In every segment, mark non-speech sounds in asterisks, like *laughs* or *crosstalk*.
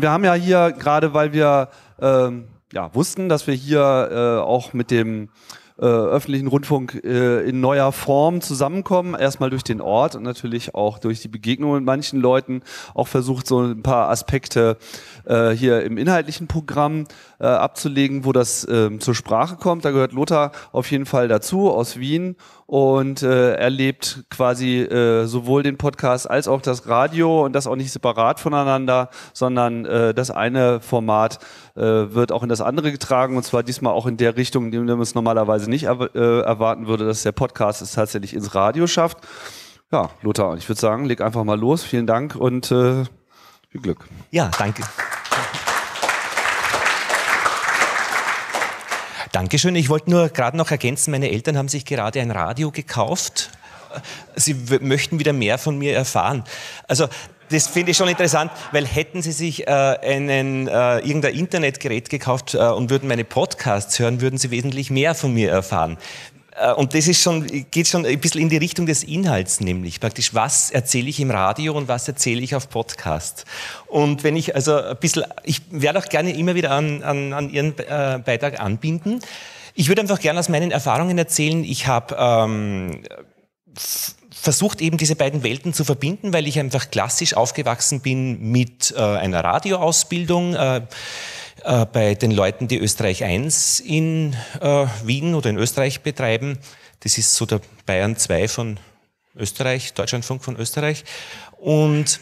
Wir haben ja hier gerade, weil wir ähm, ja, wussten, dass wir hier äh, auch mit dem äh, öffentlichen Rundfunk äh, in neuer Form zusammenkommen. Erstmal durch den Ort und natürlich auch durch die Begegnung mit manchen Leuten. Auch versucht, so ein paar Aspekte äh, hier im inhaltlichen Programm äh, abzulegen, wo das ähm, zur Sprache kommt. Da gehört Lothar auf jeden Fall dazu aus Wien und äh, er lebt quasi äh, sowohl den Podcast als auch das Radio und das auch nicht separat voneinander, sondern äh, das eine Format äh, wird auch in das andere getragen und zwar diesmal auch in der Richtung, in der man es normalerweise nicht er äh, erwarten würde, dass der Podcast es tatsächlich ins Radio schafft. Ja, Lothar, ich würde sagen, leg einfach mal los. Vielen Dank und äh, viel Glück. Ja, danke. Dankeschön. Ich wollte nur gerade noch ergänzen, meine Eltern haben sich gerade ein Radio gekauft. Sie möchten wieder mehr von mir erfahren. Also das finde ich schon interessant, weil hätten Sie sich äh, einen, äh, irgendein Internetgerät gekauft äh, und würden meine Podcasts hören, würden Sie wesentlich mehr von mir erfahren. Äh, und das ist schon, geht schon ein bisschen in die Richtung des Inhalts, nämlich praktisch, was erzähle ich im Radio und was erzähle ich auf Podcast. Und wenn ich also ein bisschen, ich werde auch gerne immer wieder an, an, an Ihren äh, Beitrag anbinden. Ich würde einfach gerne aus meinen Erfahrungen erzählen. Ich habe ähm, versucht eben diese beiden Welten zu verbinden, weil ich einfach klassisch aufgewachsen bin mit äh, einer Radioausbildung. Äh, äh, bei den Leuten, die Österreich 1 in äh, Wien oder in Österreich betreiben. Das ist so der Bayern 2 von Österreich, Deutschlandfunk von Österreich. Und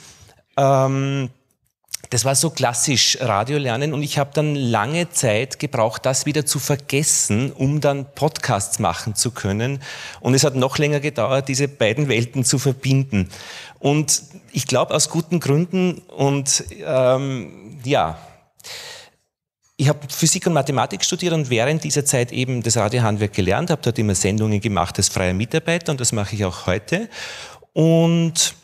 ähm, das war so klassisch Radio lernen und ich habe dann lange Zeit gebraucht, das wieder zu vergessen, um dann Podcasts machen zu können. Und es hat noch länger gedauert, diese beiden Welten zu verbinden. Und ich glaube aus guten Gründen und ähm, ja ich habe Physik und Mathematik studiert und während dieser Zeit eben das Radiohandwerk gelernt, habe dort immer Sendungen gemacht als freier Mitarbeiter und das mache ich auch heute. Und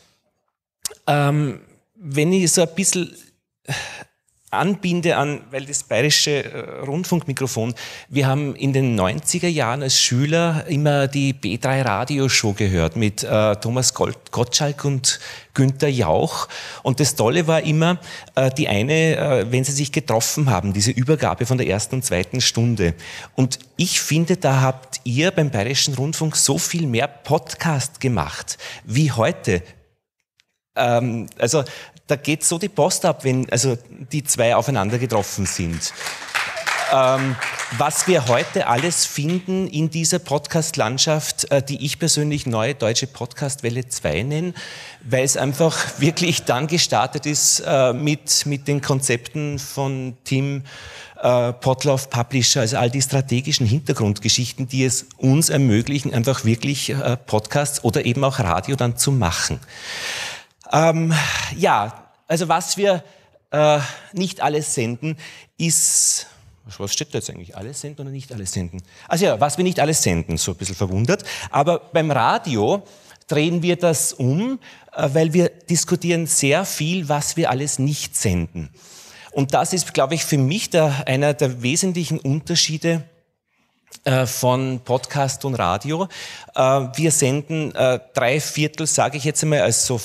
ähm, wenn ich so ein bisschen anbinde an, weil das bayerische äh, Rundfunkmikrofon, wir haben in den 90er Jahren als Schüler immer die B3 Radioshow gehört mit äh, Thomas Gold, Gottschalk und Günter Jauch. Und das Tolle war immer, äh, die eine, äh, wenn sie sich getroffen haben, diese Übergabe von der ersten und zweiten Stunde. Und ich finde, da habt ihr beim Bayerischen Rundfunk so viel mehr Podcast gemacht wie heute ähm, also da geht so die Post ab, wenn also die zwei aufeinander getroffen sind. Ähm, was wir heute alles finden in dieser Podcast-Landschaft, äh, die ich persönlich Neue Deutsche Podcast-Welle 2 nenne, weil es einfach wirklich dann gestartet ist äh, mit, mit den Konzepten von Tim äh, Potloff Publisher, also all die strategischen Hintergrundgeschichten, die es uns ermöglichen, einfach wirklich äh, Podcasts oder eben auch Radio dann zu machen. Ähm, ja, also was wir äh, nicht alles senden, ist was steht da jetzt eigentlich? Alles senden oder nicht alles senden? Also ja, was wir nicht alles senden, so ein bisschen verwundert. Aber beim Radio drehen wir das um, äh, weil wir diskutieren sehr viel, was wir alles nicht senden. Und das ist, glaube ich, für mich der, einer der wesentlichen Unterschiede äh, von Podcast und Radio. Äh, wir senden drei Viertel, sage ich jetzt einmal, als so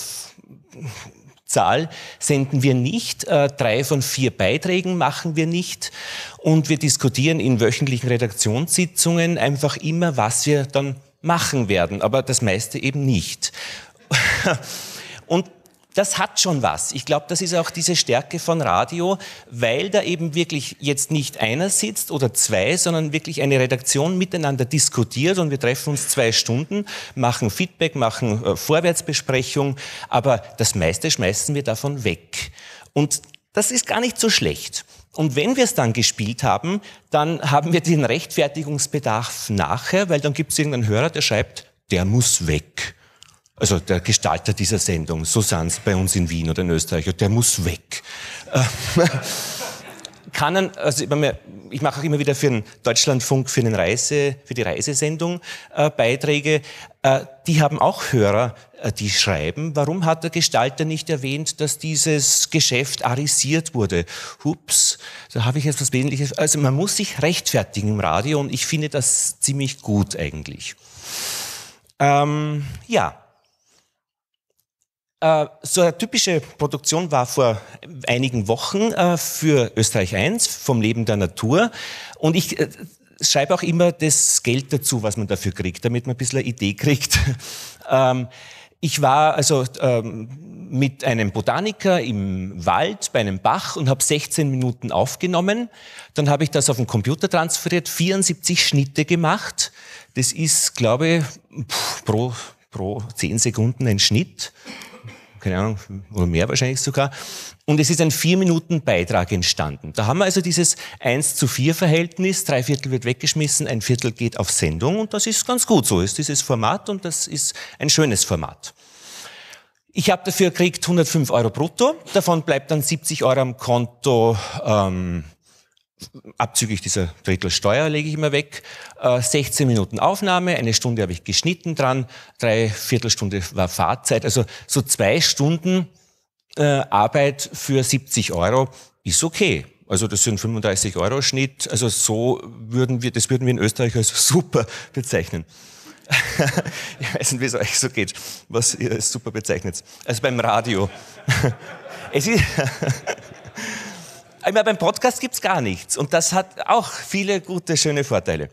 Zahl senden wir nicht, äh, drei von vier Beiträgen machen wir nicht und wir diskutieren in wöchentlichen Redaktionssitzungen einfach immer, was wir dann machen werden, aber das meiste eben nicht. *laughs* und das hat schon was. Ich glaube, das ist auch diese Stärke von Radio, weil da eben wirklich jetzt nicht einer sitzt oder zwei, sondern wirklich eine Redaktion miteinander diskutiert und wir treffen uns zwei Stunden, machen Feedback, machen äh, Vorwärtsbesprechung, aber das meiste schmeißen wir davon weg. Und das ist gar nicht so schlecht. Und wenn wir es dann gespielt haben, dann haben wir den Rechtfertigungsbedarf nachher, weil dann gibt es irgendeinen Hörer, der schreibt, der muss weg also der Gestalter dieser Sendung, so san's bei uns in Wien oder in Österreich, der muss weg. Äh, *laughs* kann ein, also ich mache auch immer wieder für den Deutschlandfunk, für, den Reise, für die Reisesendung äh, Beiträge. Äh, die haben auch Hörer, äh, die schreiben, warum hat der Gestalter nicht erwähnt, dass dieses Geschäft arisiert wurde? Hups, da habe ich jetzt was Wesentliches. Also man muss sich rechtfertigen im Radio und ich finde das ziemlich gut eigentlich. Ähm, ja, äh, so eine typische Produktion war vor einigen Wochen äh, für Österreich 1 vom Leben der Natur. Und ich äh, schreibe auch immer das Geld dazu, was man dafür kriegt, damit man ein bisschen eine Idee kriegt. *laughs* Ähm, ich war also ähm, mit einem Botaniker im Wald bei einem Bach und habe 16 Minuten aufgenommen. Dann habe ich das auf den Computer transferiert, 74 Schnitte gemacht. Das ist, glaube ich, pro, pro 10 Sekunden ein Schnitt keine Ahnung, oder mehr wahrscheinlich sogar. Und es ist ein vier Minuten Beitrag entstanden. Da haben wir also dieses 1 zu 4 Verhältnis, drei Viertel wird weggeschmissen, ein Viertel geht auf Sendung und das ist ganz gut so, ist dieses Format und das ist ein schönes Format. Ich habe dafür gekriegt 105 Euro brutto, davon bleibt dann 70 Euro am Konto ähm, abzüglich dieser Drittelsteuer lege ich immer weg. Äh, 16 Minuten Aufnahme, eine Stunde habe ich geschnitten dran, drei Viertelstunde war Fahrzeit. Also so zwei Stunden äh, Arbeit für 70 Euro ist okay. Also das sind 35 Euro Schnitt. Also so würden wir, das würden wir in Österreich als *laughs* super bezeichnen. *laughs* ich weiß nicht, wie es euch so geht, was ihr als super bezeichnet. Also beim Radio. *laughs* es ist Immer beim Podcast gibt's gar nichts. Und das hat auch viele gute, schöne Vorteile.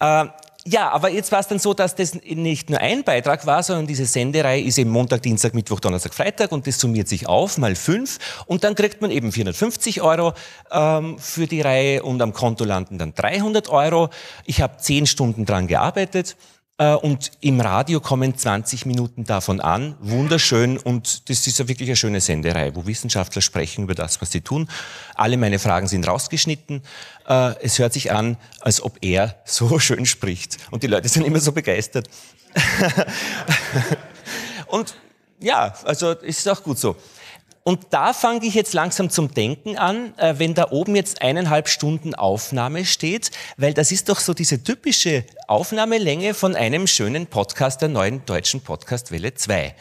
Äh, ja, aber jetzt war es dann so, dass das nicht nur ein Beitrag war, sondern diese Sendereihe ist eben Montag, Dienstag, Mittwoch, Donnerstag, Freitag und das summiert sich auf mal fünf und dann kriegt man eben 450 Euro ähm, für die Reihe und am Konto landen dann 300 Euro. Ich habe zehn Stunden dran gearbeitet. Äh, und im Radio kommen 20 Minuten davon an. Wunderschön. Und das ist ja wirklich eine schöne Senderei, wo Wissenschaftler sprechen über das, was sie tun. Alle meine Fragen sind rausgeschnitten. Äh, es hört sich an, als ob er *laughs* so schön spricht. Und die Leute sind immer so begeistert. *laughs* und ja, also ist auch gut so. Und da fange ich jetzt langsam zum Denken an, äh, wenn da oben jetzt eineinhalb Stunden Aufnahme steht, weil das ist doch so diese typische Aufnahmelänge von einem schönen Podcast der neuen deutschen Podcastwelle 2.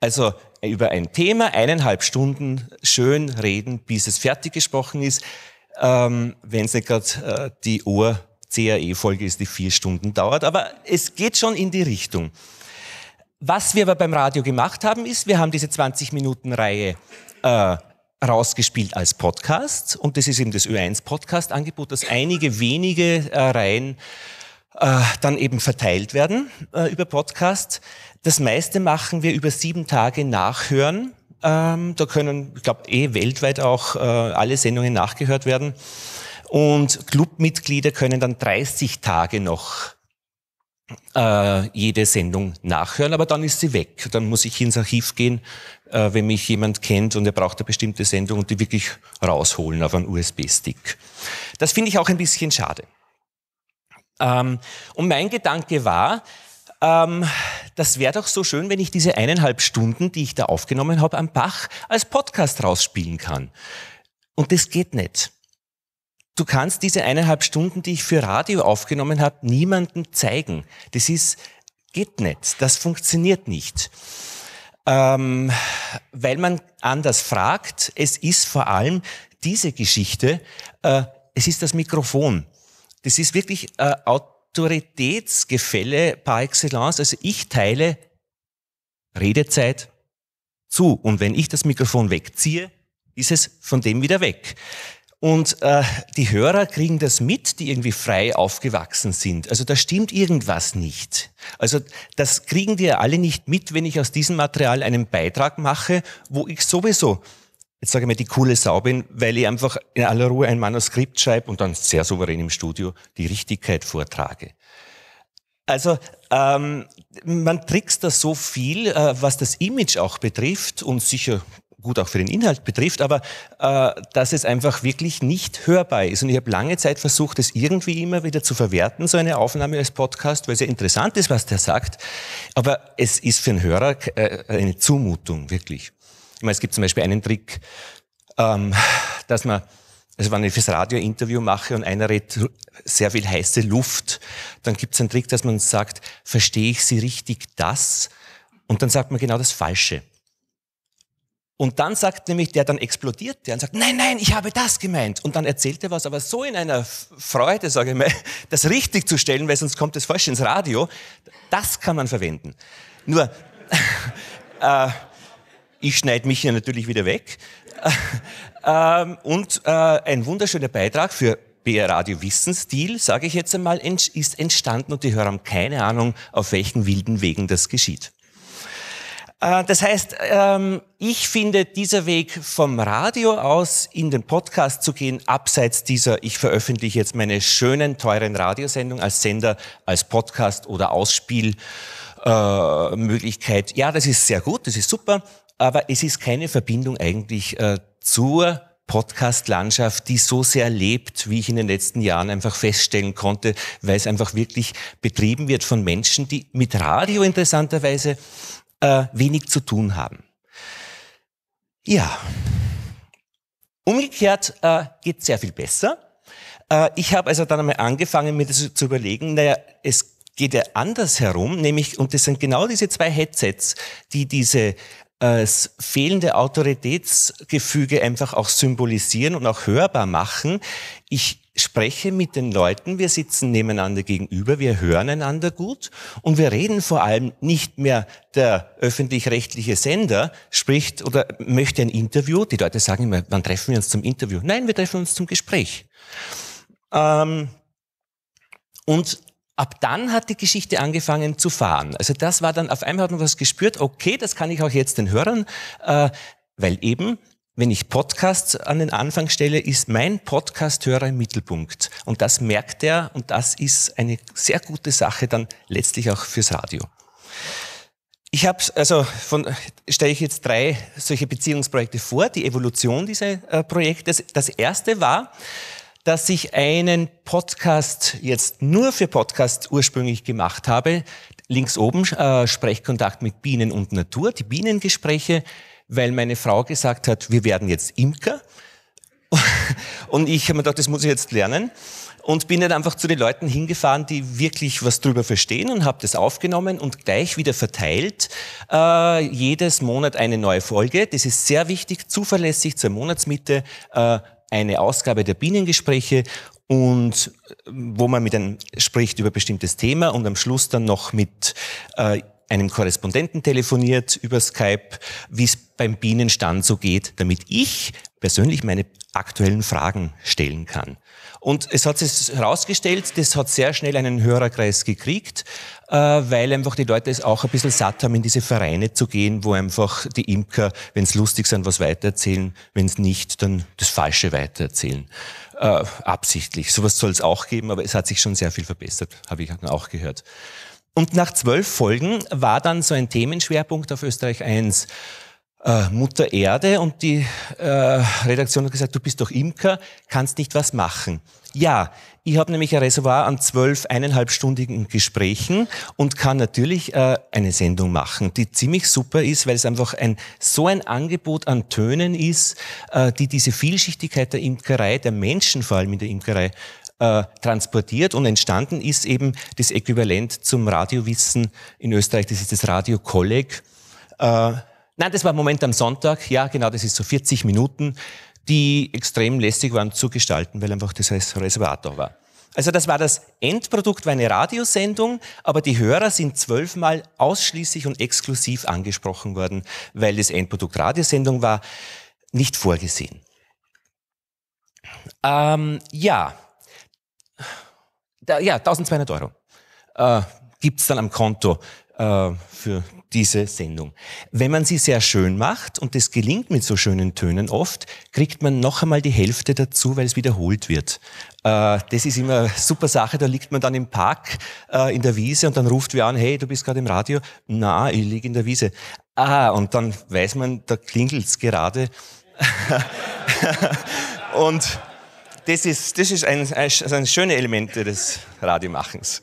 Also äh, über ein Thema eineinhalb Stunden schön reden, bis es fertig gesprochen ist. Ähm, wenn es nicht gerade äh, die Ohr-CAE-Folge ist, die vier Stunden dauert. Aber es geht schon in die Richtung. Was wir aber beim Radio gemacht haben, ist, wir haben diese 20-Minuten-Reihe äh, rausgespielt als Podcast. Und das ist eben das Ö1-Podcast-Angebot, dass einige wenige äh, Reihen äh, dann eben verteilt werden äh, über Podcast. Das meiste machen wir über sieben Tage nachhören. Ähm, da können, ich glaube, eh weltweit auch äh, alle Sendungen nachgehört werden. Und Clubmitglieder können dann 30 Tage noch äh, jede Sendung nachhören, aber dann ist sie weg. Dann muss ich ins Archiv gehen, äh, wenn mich jemand kennt und er braucht eine bestimmte Sendung und die wirklich rausholen auf einen USB-Stick. Das finde ich auch ein bisschen schade. Ähm, und mein Gedanke war, ähm, das wäre doch so schön, wenn ich diese eineinhalb Stunden, die ich da aufgenommen habe am Bach, als Podcast rausspielen kann. Und das geht nicht du kannst diese eineinhalb Stunden, die ich für Radio aufgenommen habe, niemandem zeigen. Das ist, geht nicht. Das funktioniert nicht. Ähm, weil man anders fragt. Es ist vor allem diese Geschichte. Äh, es ist das Mikrofon. Das ist wirklich äh, Autoritätsgefälle par excellence. Also ich teile Redezeit zu. Und wenn ich das Mikrofon wegziehe, ist es von dem wieder weg. Und äh, die Hörer kriegen das mit, die irgendwie frei aufgewachsen sind. Also da stimmt irgendwas nicht. Also das kriegen die ja alle nicht mit, wenn ich aus diesem Material einen Beitrag mache, wo ich sowieso, jetzt sage ich mal, die coole Sau bin, weil ich einfach in aller Ruhe ein Manuskript schreibe und dann sehr souverän im Studio die Richtigkeit vortrage. Also ähm, man trickst da so viel, äh, was das Image auch betrifft und sicher gut auch für den Inhalt betrifft, aber äh, dass es einfach wirklich nicht hörbar ist. Und ich habe lange Zeit versucht, es irgendwie immer wieder zu verwerten, so eine Aufnahme als Podcast, weil es ja interessant ist, was der sagt. Aber es ist für einen Hörer äh, eine Zumutung, wirklich. Ich meine, es gibt zum Beispiel einen Trick, ähm, dass man, also wenn ich fürs Radio Interview mache und einer redet sehr viel heiße Luft, dann gibt es einen Trick, dass man sagt, verstehe ich Sie richtig das? Und dann sagt man genau das Falsche. Und dann sagt nämlich der dann explodiert der und sagt, nein, nein, ich habe das gemeint. Und dann erzählt er was, aber so in einer Freude, sage ich mal, *laughs* das richtig zu stellen, weil sonst kommt das falsch ins Radio. Das kann man verwenden. Nur, *laughs* äh, ich schneide mich hier natürlich wieder weg. *laughs* ähm, und äh, ein wunderschöner Beitrag für BR Radio Wissensstil, sage ich jetzt einmal, ist entstanden und die Hörer haben keine Ahnung, auf welchen wilden Wegen das geschieht. Äh, das heißt, ähm, ich finde, dieser Weg vom Radio aus in den Podcast zu gehen, abseits dieser, ich veröffentliche jetzt meine schönen, teuren Radiosendungen als Sender, als Podcast oder Ausspielmöglichkeit, äh, ja, das ist sehr gut, das ist super, aber es ist keine Verbindung eigentlich äh, zur Podcast-Landschaft, die so sehr lebt, wie ich in den letzten Jahren einfach feststellen konnte, weil es einfach wirklich betrieben wird von Menschen, die mit Radio interessanterweise äh, wenig zu tun haben. Ja, umgekehrt äh, geht sehr viel besser. Äh, ich habe also dann einmal angefangen, mir das zu überlegen, naja, es geht ja anders herum, nämlich, und das sind genau diese zwei Headsets, die diese äh, fehlende Autoritätsgefüge einfach auch symbolisieren und auch hörbar machen. Ich spreche mit den Leuten, wir sitzen nebeneinander gegenüber, wir hören einander gut und wir reden vor allem nicht mehr der öffentlich-rechtliche Sender spricht oder möchte ein Interview. Die Leute sagen immer, wann treffen wir uns zum Interview? Nein, wir treffen uns zum Gespräch. Ähm, und ab dann hat die Geschichte angefangen zu fahren. Also das war dann, auf einmal hat man was gespürt, okay, das kann ich auch jetzt den Hörern, äh, weil eben wenn ich Podcasts an den Anfang stelle, ist mein Podcasthörer im Mittelpunkt. Und das merkt er und das ist eine sehr gute Sache dann letztlich auch fürs Radio. Ich habe also von stelle ich jetzt drei solche Beziehungsprojekte vor, die Evolution dieser äh, Projekte. Das erste war, dass ich einen Podcast jetzt nur für Podcast ursprünglich gemacht habe. Links oben äh, Sprechkontakt mit Bienen und Natur, die Bienengespräche weil meine Frau gesagt hat, wir werden jetzt Imker. *laughs* Und ich habe mir gedacht, das muss ich jetzt lernen. Und bin dann einfach zu den Leuten hingefahren, die wirklich was drüber verstehen und habe das aufgenommen und gleich wieder verteilt. Äh, jedes Monat eine neue Folge. Das ist sehr wichtig, zuverlässig zur Monatsmitte. Äh, eine Ausgabe der Bienengespräche und äh, wo man mit einem spricht über bestimmtes Thema und am Schluss dann noch mit äh, einem Korrespondenten telefoniert über Skype, wie es beim Bienenstand so geht, damit ich persönlich meine aktuellen Fragen stellen kann. Und es hat sich herausgestellt, das hat sehr schnell einen Hörerkreis gekriegt, äh, weil einfach die Leute es auch ein bisschen satt haben, in diese Vereine zu gehen, wo einfach die Imker, wenn es lustig sind, was weitererzählen, wenn es nicht, dann das Falsche weitererzählen. Äh, absichtlich. Sowas soll es auch geben, aber es hat sich schon sehr viel verbessert, habe ich auch gehört. Und nach zwölf Folgen war dann so ein Themenschwerpunkt auf Österreich 1. Äh, Mutter Erde und die äh, Redaktion hat gesagt, du bist doch Imker, kannst nicht was machen. Ja, ich habe nämlich ein Reservoir an zwölf eineinhalbstündigen Gesprächen und kann natürlich äh, eine Sendung machen, die ziemlich super ist, weil es einfach ein, so ein Angebot an Tönen ist, äh, die diese Vielschichtigkeit der Imkerei, der Menschen vor allem in der Imkerei äh, transportiert und entstanden ist eben das Äquivalent zum Radiowissen in Österreich, das ist das Radiokolleg. Äh, nein, das war Moment am Sonntag, ja genau, das ist so 40 Minuten, die extrem lästig waren zu gestalten, weil einfach das Reservat da war. Also das war das Endprodukt, war eine Radiosendung, aber die Hörer sind zwölfmal ausschließlich und exklusiv angesprochen worden, weil das Endprodukt Radiosendung war, nicht vorgesehen. Ähm, ja, da, ja, 1200 Euro äh, gibt dann am Konto äh, für diese Sendung. Wenn man sie sehr schön macht, und das gelingt mit so schönen Tönen oft, kriegt man noch einmal die Hälfte dazu, weil es wiederholt wird. Äh, das ist immer eine super Sache, da liegt man dann im Park, äh, in der Wiese und dann ruft wer an, hey, du bist gerade im Radio. Na, ich liege in der Wiese. Ah, und dann weiß man, da klingelt's gerade. *laughs* und das ist, das ist ein, ein, also ein schönes Element des Radiomachens.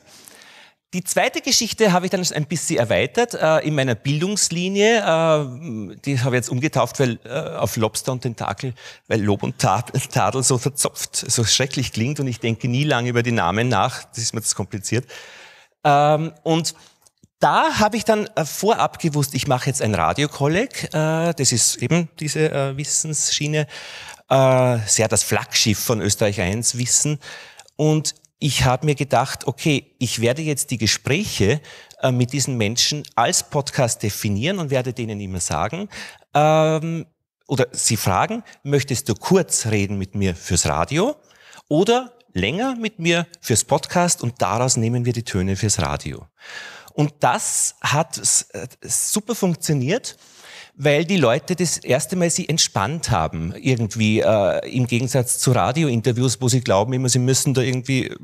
Die zweite Geschichte habe ich dann ein bisschen erweitert äh, in meiner Bildungslinie. Äh, die habe ich jetzt umgetauft weil, äh, auf Lobster und Tentakel, weil Lob und Tadel so verzopft, so schrecklich klingt und ich denke nie lange über die Namen nach. Das ist mir zu kompliziert. Ähm, und da habe ich dann äh, vorab gewusst, ich mache jetzt ein Radiokolleg. Äh, das ist eben diese äh, Wissensschiene äh, sehr das Flaggschiff von Österreich 1 wissen. Und ich habe mir gedacht, okay, ich werde jetzt die Gespräche äh, mit diesen Menschen als Podcast definieren und werde denen immer sagen, ähm, oder sie fragen, möchtest du kurz reden mit mir fürs Radio oder länger mit mir fürs Podcast und daraus nehmen wir die Töne fürs Radio. Und das hat äh, super funktioniert weil die Leute das erste Mal sie entspannt haben, irgendwie äh, im Gegensatz zu Radiointerviews, wo sie glauben immer, sie müssen da irgendwie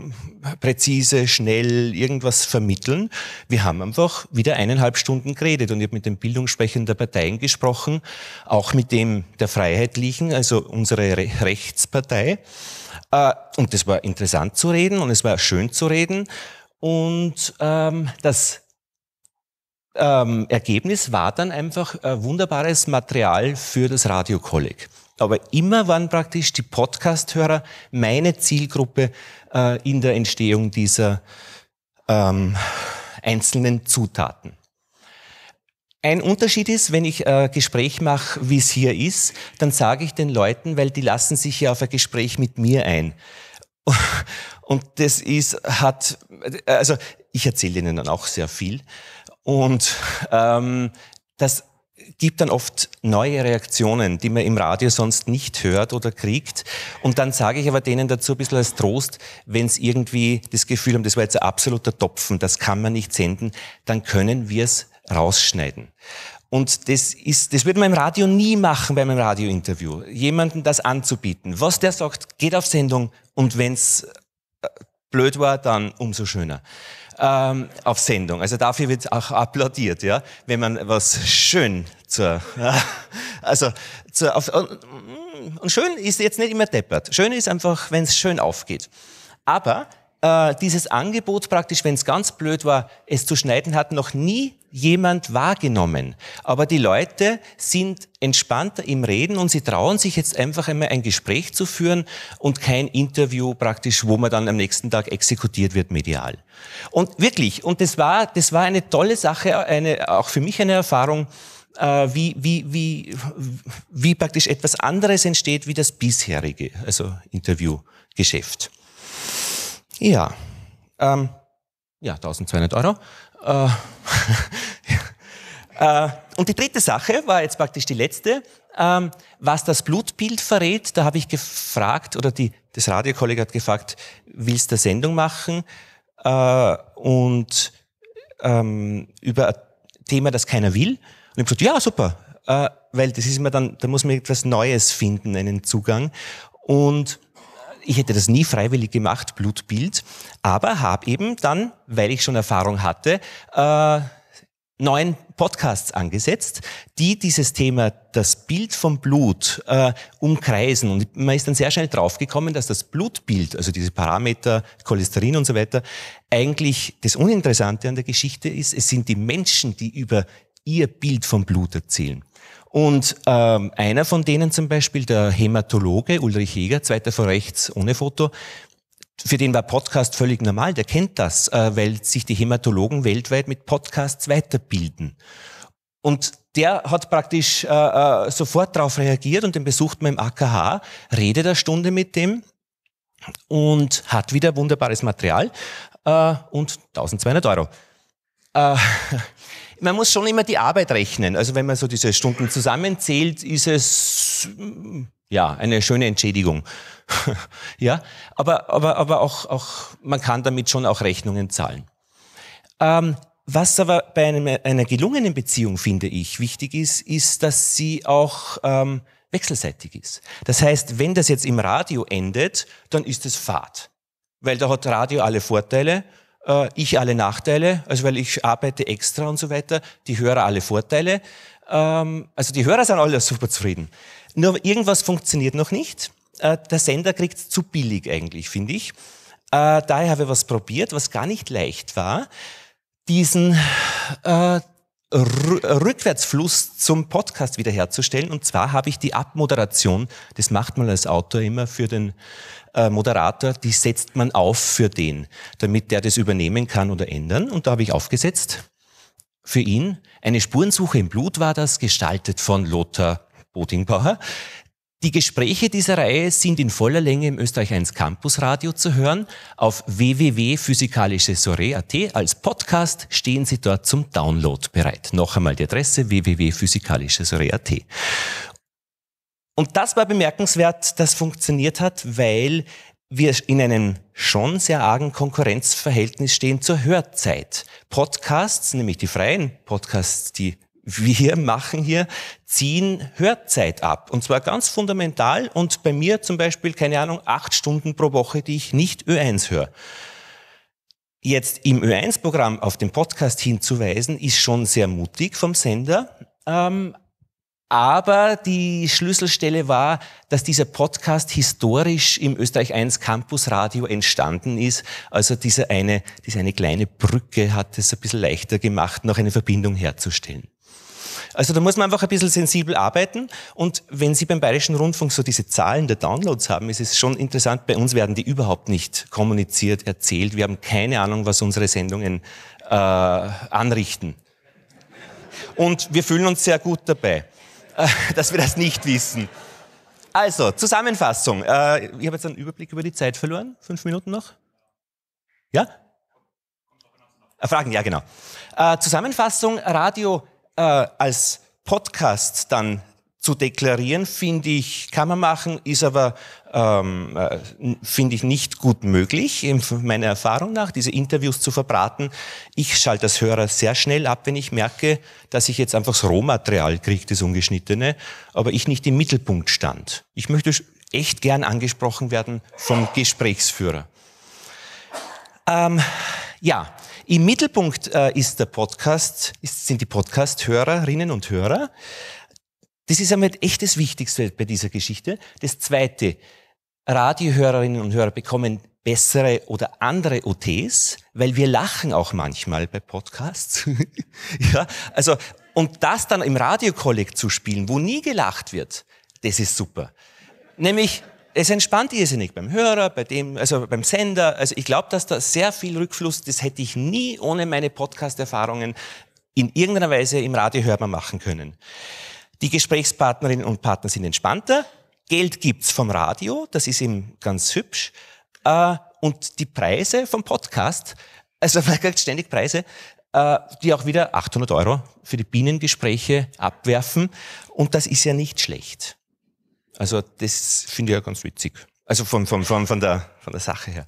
präzise, schnell irgendwas vermitteln. Wir haben einfach wieder eineinhalb Stunden geredet und ich habe mit dem Bildungssprecher der Parteien gesprochen, auch mit dem der Freiheitlichen, also unsere Re Rechtspartei. Äh, und es war interessant zu reden und es war schön zu reden. Und ähm, das ähm, Ergebnis war dann einfach äh, wunderbares Material für das Radiokolleg. Aber immer waren praktisch die Podcast-Hörer meine Zielgruppe äh, in der Entstehung dieser ähm, einzelnen Zutaten. Ein Unterschied ist, wenn ich äh, Gespräch mache, wie es hier ist, dann sage ich den Leuten, weil die lassen sich ja auf ein Gespräch mit mir ein. Und das ist, hat, also ich erzähle ihnen dann auch sehr viel, und ähm, das gibt dann oft neue Reaktionen, die man im Radio sonst nicht hört oder kriegt. Und dann sage ich aber denen dazu ein bisschen als Trost, wenn sie irgendwie das Gefühl haben, das war jetzt ein absoluter Topfen, das kann man nicht senden, dann können wir es rausschneiden. Und das ist, das würde man im Radio nie machen bei einem Radiointerview. Jemanden das anzubieten. Was der sagt, geht auf Sendung und wenn es äh, blöd war, dann umso schöner ähm, auf Sendung. Also dafür wird auch applaudiert, ja, wenn man was schön zur, *laughs* also zur, auf, und schön ist jetzt nicht immer deppert. Schön ist einfach, wenn es schön aufgeht. Aber äh, dieses Angebot praktisch, wenn es ganz blöd war, es zu schneiden, hat noch nie jemand wahrgenommen. Aber die Leute sind entspannter im Reden und sie trauen sich jetzt einfach einmal ein Gespräch zu führen und kein Interview praktisch, wo man dann am nächsten Tag exekutiert wird medial. Und wirklich, und das war, das war eine tolle Sache, eine, auch für mich eine Erfahrung, äh, wie, wie, wie, wie praktisch etwas anderes entsteht wie das bisherige, also Interviewgeschäft. Ja. Ähm, ja, 1200 Euro. Äh, *laughs* ja. äh, und die dritte Sache war jetzt praktisch die letzte, ähm, was das Blutbild verrät. Da habe ich gefragt, oder die, das Radiokollege hat gefragt, willst du Sendung machen? Äh, und ähm, über ein Thema, das keiner will. Und ich habe gesagt, ja, super. Äh, weil das ist immer dann, da muss man etwas Neues finden, einen Zugang. Und ich hätte das nie freiwillig gemacht, Blutbild, aber habe eben dann, weil ich schon Erfahrung hatte, äh, neun Podcasts angesetzt, die dieses Thema, das Bild vom Blut, äh, umkreisen. Und man ist dann sehr schnell draufgekommen, dass das Blutbild, also diese Parameter, Cholesterin und so weiter, eigentlich das Uninteressante an der Geschichte ist. Es sind die Menschen, die über ihr Bild vom Blut erzählen. Und ähm, einer von denen zum Beispiel, der Hämatologe Ulrich Heger, zweiter von rechts ohne Foto, für den war Podcast völlig normal, der kennt das, äh, weil sich die Hämatologen weltweit mit Podcasts weiterbilden. Und der hat praktisch äh, äh sofort darauf reagiert und den besucht man im AKH, redet eine Stunde mit dem und hat wieder wunderbares Material äh, und 1200 Euro. Äh, *laughs* man muss schon immer die Arbeit rechnen. Also wenn man so diese Stunden zusammenzählt, ist es ja eine schöne Entschädigung. *laughs* ja, aber, aber, aber auch, auch, man kann damit schon auch Rechnungen zahlen. Ähm, was aber bei einem, einer gelungenen Beziehung, finde ich, wichtig ist, ist, dass sie auch ähm, wechselseitig ist. Das heißt, wenn das jetzt im Radio endet, dann ist es Fahrt. Weil da hat Radio alle Vorteile äh, ich alle Nachteile, also weil ich arbeite extra und so weiter, die Hörer alle Vorteile. Ähm, also die Hörer sind alle super zufrieden. Nur irgendwas funktioniert noch nicht. Äh, der Sender kriegt zu billig eigentlich, finde ich. Äh, daher habe ich was probiert, was gar nicht leicht war, diesen, äh, äh, Rückwärtsfluss zum Podcast wiederherzustellen. Und zwar habe ich die Abmoderation, das macht man als Autor immer für den äh, Moderator, die setzt man auf für den, damit der das übernehmen kann oder ändern. Und da habe ich aufgesetzt für ihn. Eine Spurensuche im Blut war das, gestaltet von Lothar Bodingbauer. Die Gespräche dieser Reihe sind in voller Länge im Österreich 1 Campus Radio zu hören. Auf www.physikalischesoiree.at als Podcast stehen sie dort zum Download bereit. Noch einmal die Adresse www.physikalischesoiree.at. Und das war bemerkenswert, dass funktioniert hat, weil wir in einem schon sehr argen Konkurrenzverhältnis stehen zur Hörzeit. Podcasts, nämlich die freien Podcasts, die wir machen hier, ziehen Hörzeit ab. Und zwar ganz fundamental und bei mir zum Beispiel, keine Ahnung, acht Stunden pro Woche, die ich nicht Ö1 höre. Jetzt im Ö1-Programm auf den Podcast hinzuweisen, ist schon sehr mutig vom Sender. Ähm, aber die Schlüsselstelle war, dass dieser Podcast historisch im Österreich 1 Campus Radio entstanden ist. Also diese eine, diese eine kleine Brücke hat es ein bisschen leichter gemacht, noch eine Verbindung herzustellen. Also da muss man einfach ein bisschen sensibel arbeiten. Und wenn Sie beim Bayerischen Rundfunk so diese Zahlen der Downloads haben, ist es schon interessant, bei uns werden die überhaupt nicht kommuniziert, erzählt. Wir haben keine Ahnung, was unsere Sendungen äh, anrichten. Und wir fühlen uns sehr gut dabei, äh, dass wir das nicht wissen. Also, Zusammenfassung. Äh, ich habe jetzt einen Überblick über die Zeit verloren. Fünf Minuten noch? Ja? Fragen, ja genau. Äh, Zusammenfassung, Radio äh, als Podcast dann zu deklarieren, finde ich, kann man machen, ist aber, ähm, äh, finde ich, nicht gut möglich, meiner Erfahrung nach, diese Interviews zu verbraten. Ich schalte das Hörer sehr schnell ab, wenn ich merke, dass ich jetzt einfach das Rohmaterial kriege, das Ungeschnittene, aber ich nicht im Mittelpunkt stand. Ich möchte echt gern angesprochen werden vom Gesprächsführer. Ähm, ja, im Mittelpunkt äh, ist der Podcast, sind die Podcast-Hörerinnen und Hörer. Das ist einmal echt das Wichtigste bei dieser Geschichte. Das Zweite, Radiohörerinnen und Hörer bekommen bessere oder andere OTs, weil wir lachen auch manchmal bei Podcasts. *laughs* ja, also, und das dann im Radiokolleg zu spielen, wo nie gelacht wird, das ist super. Nämlich, es entspannt irrsinnig beim Hörer, bei dem, also beim Sender. Also ich glaube, dass da sehr viel Rückfluss, das hätte ich nie ohne meine Podcast-Erfahrungen in irgendeiner Weise im Radio hörbar machen können. Die Gesprächspartnerinnen und Partner sind entspannter. Geld gibt's vom Radio, das ist ihm ganz hübsch. Äh, und die Preise vom Podcast, also *laughs* man kriegt ständig Preise, äh, die auch wieder 800 Euro für die Bienengespräche abwerfen. Und das ist ja nicht schlecht. Also das finde ich ja ganz witzig. Also von, von, von, von, der, von der Sache her.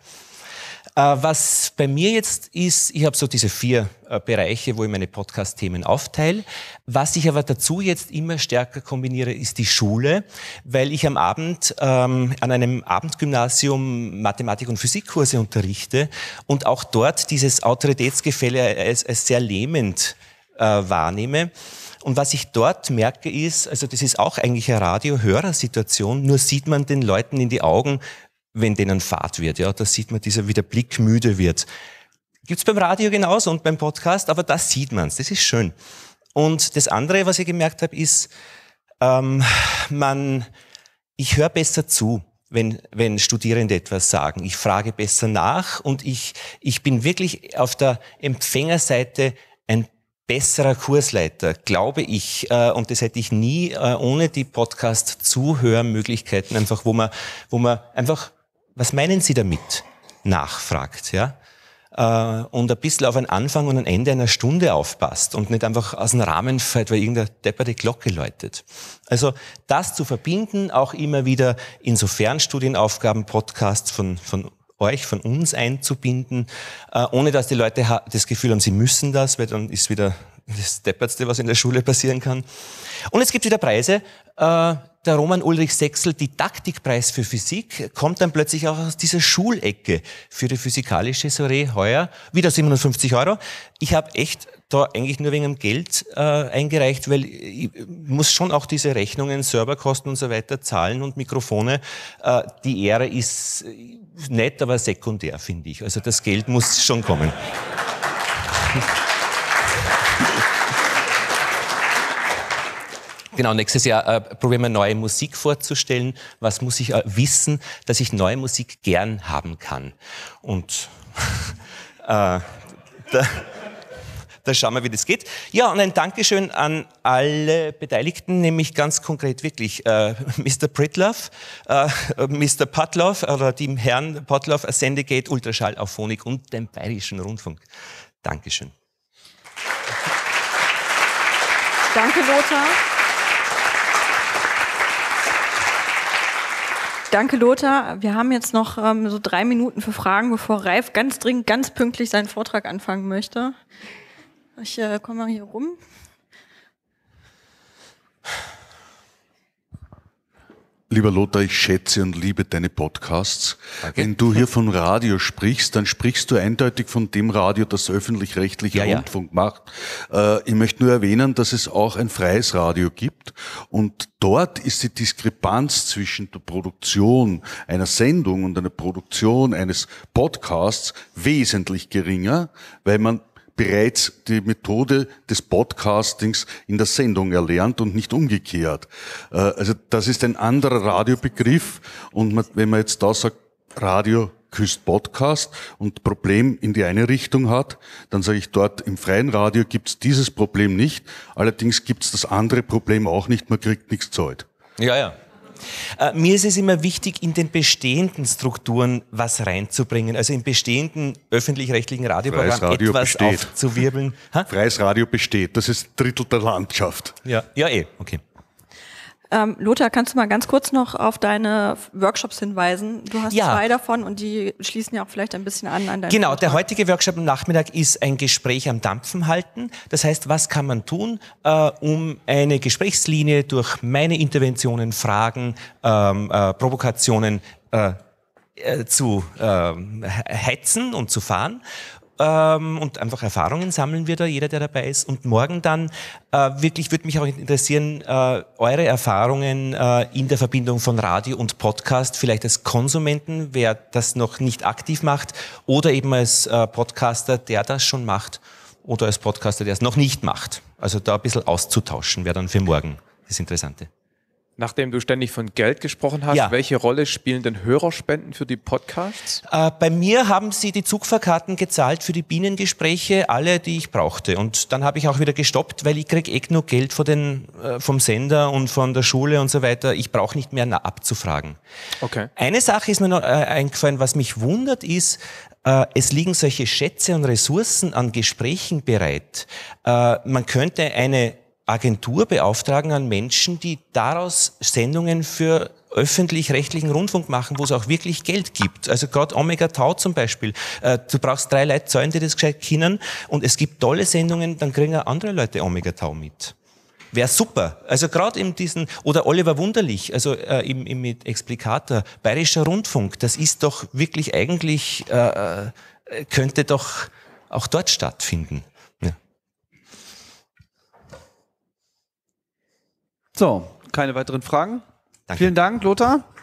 Äh, was bei mir jetzt ist, ich habe so diese vier äh, Bereiche, wo ich meine Podcast-Themen aufteile. Was ich aber dazu jetzt immer stärker kombiniere, ist die Schule, weil ich am Abend ähm, an einem Abendgymnasium Mathematik- und Physikkurse unterrichte und auch dort dieses Autoritätsgefälle als, als sehr lähmend äh, wahrnehme. Und was ich dort merke ist, also das ist auch eigentlich eine radio hörer nur sieht man den Leuten in die Augen, wenn denen Fahrt wird, ja, da sieht man, dieser der Blick müde wird. Gibt's beim Radio genauso und beim Podcast, aber das sieht man's, das ist schön. Und das andere, was ich gemerkt habe, ist, ähm, man, ich höre besser zu, wenn, wenn Studierende etwas sagen. Ich frage besser nach und ich, ich bin wirklich auf der Empfängerseite ein besserer Kursleiter, glaube ich. Äh, und das hätte ich nie äh, ohne die Podcast-Zuhörmöglichkeiten einfach, wo man, wo man einfach, was meinen Sie damit? nachfragt, ja. Äh, und ein bisschen auf einen Anfang und ein Ende einer Stunde aufpasst und nicht einfach aus dem Rahmen fällt, weil irgendeine depperte Glocke läutet. Also das zu verbinden, auch immer wieder in so Fernstudienaufgaben, Podcasts von, von euch, von uns einzubinden, äh, ohne dass die Leute das Gefühl haben, sie müssen das, weil dann ist wieder das Deppertste, was in der Schule passieren kann. Und es gibt wieder Preise. Äh, der Roman Ulrich Sechsel, Didaktikpreis für Physik, kommt dann plötzlich auch aus dieser Schulecke für die physikalische Soiree heuer. Wieder 750 Euro. Ich habe echt da eigentlich nur wegen dem Geld äh, eingereicht, weil ich muss schon auch diese Rechnungen, Serverkosten und so weiter zahlen und Mikrofone. Äh, die Ehre ist nett, aber sekundär, finde ich. Also das Geld muss schon kommen. *laughs* Genau, nächstes Jahr äh, probieren wir neue Musik vorzustellen. Was muss ich äh, wissen, dass ich neue Musik gern haben kann? Und *laughs* äh, da, da schauen wir, wie das geht. Ja, und ein Dankeschön an alle Beteiligten, nämlich ganz konkret wirklich äh, Mr. Pritlove, äh, Mr. Putloff oder dem Herrn Putloff, Sendegate, Ultraschall auf und dem Bayerischen Rundfunk. Dankeschön. Danke, Lothar. Danke, Lothar. Wir haben jetzt noch ähm, so drei Minuten für Fragen, bevor Ralf ganz dringend, ganz pünktlich seinen Vortrag anfangen möchte. Ich äh, komme mal hier rum. Lieber Lothar, ich schätze und liebe deine Podcasts. Danke. Wenn du hier von Radio sprichst, dann sprichst du eindeutig von dem Radio, das öffentlich-rechtliche ja, Rundfunk ja. macht. Äh, ich möchte nur erwähnen, dass es auch ein freies Radio gibt und dort ist die Diskrepanz zwischen der Produktion einer Sendung und einer Produktion eines Podcasts wesentlich geringer, weil man bereits die Methode des Podcastings in der Sendung erlernt und nicht umgekehrt. Äh, also das ist ein anderer Radiobegriff und wenn man jetzt da sagt, Radio küsst Podcast und Problem in die eine Richtung hat, dann sage ich dort, im freien Radio gibt's dieses Problem nicht, allerdings gibt's das andere Problem auch nicht, man kriegt nichts Zeit. Ja, ja, äh, mir ist es immer wichtig, in den bestehenden Strukturen was reinzubringen, also im bestehenden öffentlich-rechtlichen Radioprogramm Radio etwas besteht. aufzuwirbeln. Ha? Freies Radio besteht, das ist Drittel der Landschaft. Ja, ja eh, okay. Ähm, Lothar, kannst du mal ganz kurz noch auf deine Workshops hinweisen? Du hast ja. zwei davon und die schließen ja auch vielleicht ein bisschen an an Genau, Vortrag. der heutige Workshop am Nachmittag ist ein Gespräch am Dampfen halten. Das heißt, was kann man tun, äh, um eine Gesprächslinie durch meine Interventionen, Fragen, ähm, äh, Provokationen äh, äh zu äh, heizen und zu fahren ähm, und einfach Erfahrungen sammeln wir da, jeder, der dabei ist. Und morgen dann, äh, wirklich würde mich auch interessieren, äh, eure Erfahrungen äh, in der Verbindung von Radio und Podcast, vielleicht als Konsumenten, wer das noch nicht aktiv macht, oder eben als äh, Podcaster, der das schon macht, oder als Podcaster, der es noch nicht macht. Also da ein bisschen auszutauschen, wäre dann für morgen das Interessante. Nachdem du ständig von Geld gesprochen hast, ja. welche Rolle spielen denn Hörerspenden für die Podcasts? Äh, bei mir haben sie die Zugfahrkarten gezahlt für die Bienengespräche, alle, die ich brauchte. Und dann habe ich auch wieder gestoppt, weil ich krieg eh genug Geld von den, äh, vom Sender und von der Schule und so weiter. Ich brauche nicht mehr abzufragen. Okay. Eine Sache ist mir noch äh, eingefallen, was mich wundert, ist, äh, es liegen solche Schätze und Ressourcen an Gesprächen bereit. Äh, man könnte eine Agentur beauftragen an Menschen, die daraus Sendungen für öffentlich-rechtlichen Rundfunk machen, wo es auch wirklich Geld gibt. Also gerade Omega Tau zum Beispiel. Äh, du brauchst drei Leute zahlen, die das gescheit kennen und es gibt tolle Sendungen, dann kriegen auch andere Leute Omega Tau mit. Wäre super. Also gerade in diesen, oder Oliver Wunderlich, also äh, im, im, mit Explikator, Bayerischer Rundfunk, das ist doch wirklich eigentlich, äh, äh könnte doch auch dort stattfinden. So, keine weiteren Fragen. Danke. Vielen Dank, Lothar.